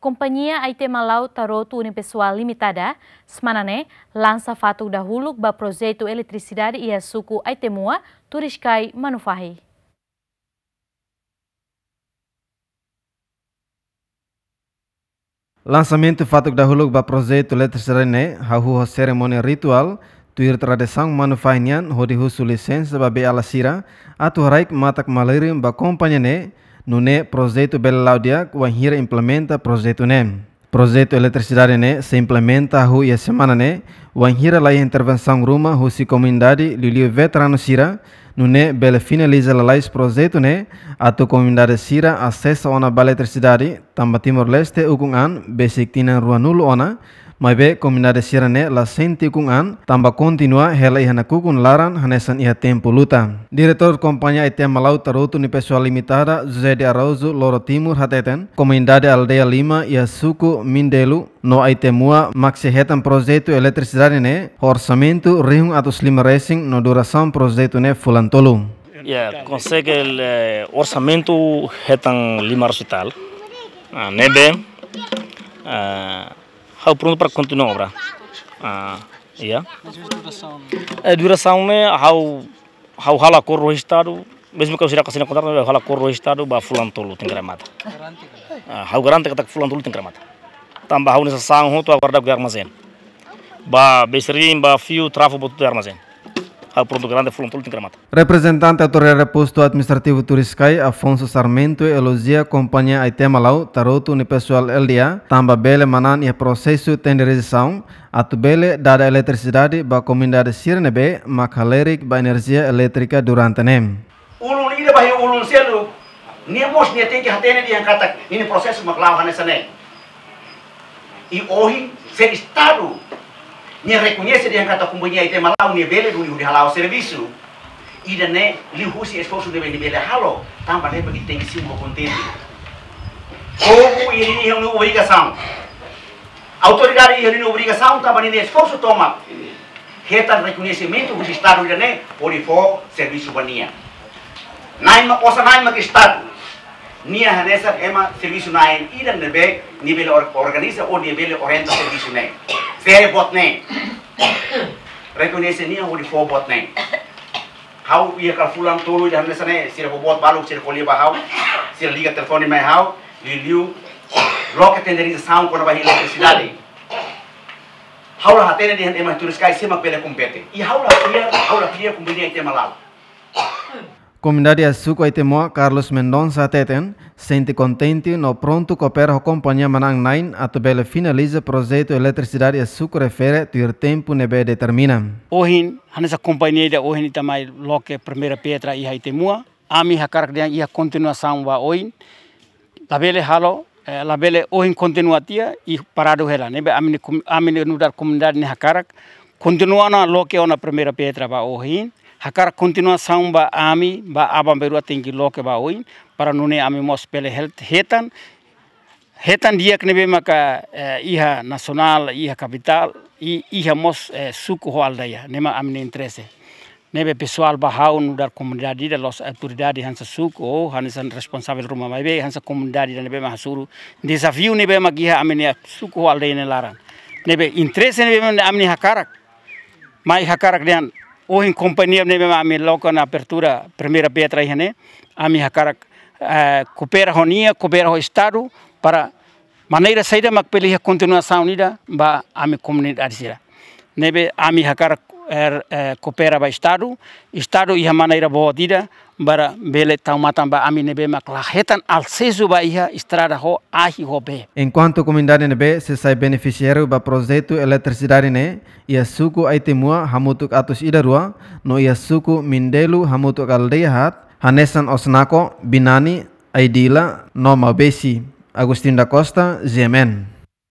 IT Malau Tarotu Unipessoal Limitada, semanane, lansa fato da ba prozeitu elektrisidade suku suku mua turis kai Manufahi. Lansamento fatuk dahuluk ba prozeitu elektrisidade ne, hahu seremoni ritual, tuir tradisang manufahinian, hodi husu lisensi ba be alasira, atu raik matak malirim ba kompanyane. ne, Nune projeto bela laudia wa hira implementa projeto ne. Projeto eletricidade ne se implementa hu ia semana ne wa hira la intervenção ruma hu si comunidade liliu veterano sira nune bel finaliza la lais projeto ne atu comunidade sira acessa ona bala eletricidade tamba Timor Leste ukung an besiktina ruanul ona mai be siaran ne la senti kung an tamba kontinua hela na kukun laran hanesan iha tempo luta diretor kompanya ite malau tarutu ni pessoal limitada José de Loro Timur hateten comindade aldea Lima iha suku Mindelu no ite mua maxi hetan prozetu eletricidade ne horsamentu rihung atus lima racing no durasan prozetu ne fulan tolu. ya yeah, consegue el eh, orçamento hetan lima recital Ah, nebe Ah, ao pronto para continuar a obra. Ah, yeah. a duração? é né, ao, ao rala cor estado, mesmo que eu seja a contar, ao né, rala cor o estado, ba fulano tolo tem gramata. Né? Ah, ao garante que tá fulano tolo tem também há ao nessa sangue, tu aguarda o armazém. Ba besterim, ba fio, trafo, botou do armazém. al pronto grande fulon gramata. Representante autoridade posto administrativo Turiscai, Afonso Sarmento, elogia a companhia Aitemalau, taroto no pessoal LDA, tamba bele manan e processo tenderização, atu bele dada eletricidade ba comunidade Sirnebe, makalerik ba energia elétrica durante nem. Ulun ida bahi ulun selu, ni mos ni tem que hatene di angkatak, ini proses maklau hanesane. E hoje, ser estado ni reconhece de a companhia e tem lá um nível de nível lá o serviço e da né lhe husi de nível halo tamba né de tem que se mo contente como ele não é uma obrigação autoridade ele não é obrigação tamba nem esforço toma reta reconhecimento do estado da né por for serviço bania naima osa naima que estado nia é uma serviço naim ida nebe nível organiza ou oh, nível orienta serviço naim Very botnay. Recognition ni four for name. How are ka fulan tolu di hamne sane see the bot baluk sira ko see the sira liga in mai house, you knew rocket and there is a sound kono ba hilo sidali. How are hatene di and my tourist kai sima pele better I how la pia how la the kumbini ai tema lau. Comunidade Açúcar Aitemó Carlos Mendonça Teten, sente contente no pronto cooperar com a companhia Manang Nain atubele finaliza projeto eletricidade Açúcar refere o tempo nebe determina. a nossa companhia da ohin tamai loque primeira pedra e a ami hakarak dia a continuação wa ohin, labele halo eh, labele a continuatia e parado ela. nebe amine amine nudar comunidade ne hakarak, continuana loque na primeira pedra ba ohin, hakar saung ba ami ba aba berua tinggi loke ba oin para nune ami mos pele helt hetan hetan dia kene be maka eh, iha nasional iha kapital i iha mos eh, suku ho aldaya nema ami interese nebe pessoal bahau dar komunidade de los autoridade hansa suku oh, hansa responsável rumah maibe hansa komunidade de nebe suru desafio nebe ma ami ne suku ho aldaya ne laran nebe interese nebe ami hakarak mai hakarak dian. O en compañía de mi loco en apertura, primera piedra, a mi cara eh, coopera honía, coopera estado, para maneira saída, más peligrosa continuación unida, va a mi comunidad. Nebe a mi cara. er, kopera eh, ba estado estado iha mana ira bo dida bara bele taumatan ba amine be maklahetan al sesu ba iha estrada ho ahi ho be enquanto comunidade nebe se sai beneficiário ba projeto eletricidade ne ia suku aitemua hamutuk atus ida rua no ia suku mindelu hamutuk aldeia hat hanesan osnako binani aidila no mabesi Agustin da Costa, Zemen.